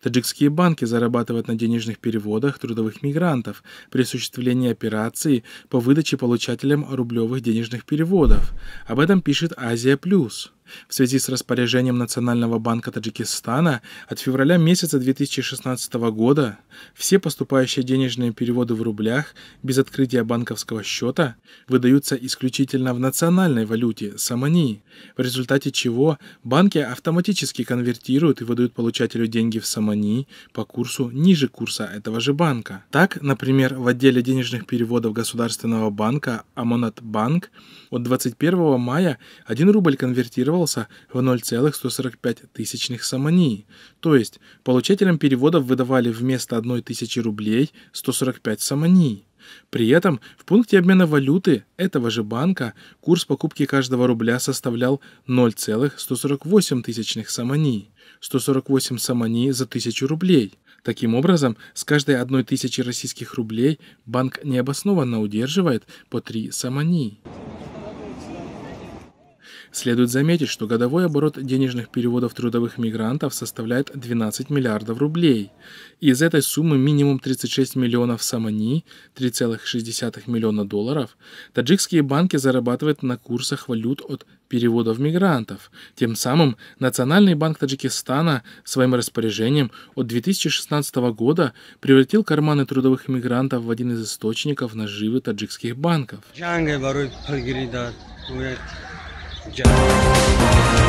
Таджикские банки зарабатывают на денежных переводах трудовых мигрантов при осуществлении операций по выдаче получателям рублевых денежных переводов. Об этом пишет «Азия Плюс» в связи с распоряжением Национального банка Таджикистана от февраля месяца 2016 года все поступающие денежные переводы в рублях без открытия банковского счета выдаются исключительно в национальной валюте – самани, в результате чего банки автоматически конвертируют и выдают получателю деньги в самани по курсу ниже курса этого же банка. Так, например, в отделе денежных переводов Государственного банка Амонат Банк от 21 мая 1 рубль конвертировал равнялся в 0,145 самонии, то есть получателям переводов выдавали вместо 1000 рублей 145 самоний. При этом в пункте обмена валюты этого же банка курс покупки каждого рубля составлял 0,148 самоний, 148 самоний за 1000 рублей. Таким образом, с каждой одной тысячи российских рублей банк необоснованно удерживает по 3 самони. Следует заметить, что годовой оборот денежных переводов трудовых мигрантов составляет 12 миллиардов рублей. Из этой суммы минимум 36 миллионов самани, 3,6 миллиона долларов, таджикские банки зарабатывают на курсах валют от переводов мигрантов. Тем самым Национальный банк Таджикистана своим распоряжением от 2016 года превратил карманы трудовых мигрантов в один из источников наживы таджикских банков. Já.